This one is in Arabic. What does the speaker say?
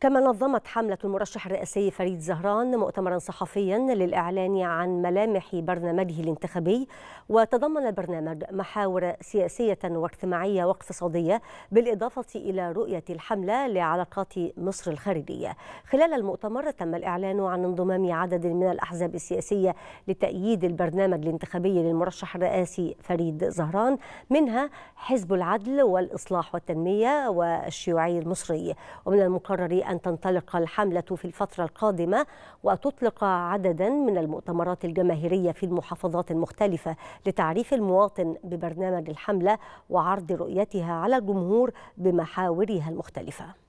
كما نظمت حملة المرشح الرئاسي فريد زهران مؤتمرا صحفيا للإعلان عن ملامح برنامجه الانتخابي وتضمن البرنامج محاور سياسية واجتماعية واقتصادية بالإضافة إلى رؤية الحملة لعلاقات مصر الخارجية خلال المؤتمر تم الإعلان عن انضمام عدد من الأحزاب السياسية لتأييد البرنامج الانتخابي للمرشح الرئاسي فريد زهران منها حزب العدل والإصلاح والتنمية والشيوعي المصري ومن المقرر أن تنطلق الحملة في الفترة القادمة وتطلق عددا من المؤتمرات الجماهيرية في المحافظات المختلفة لتعريف المواطن ببرنامج الحملة وعرض رؤيتها على الجمهور بمحاورها المختلفة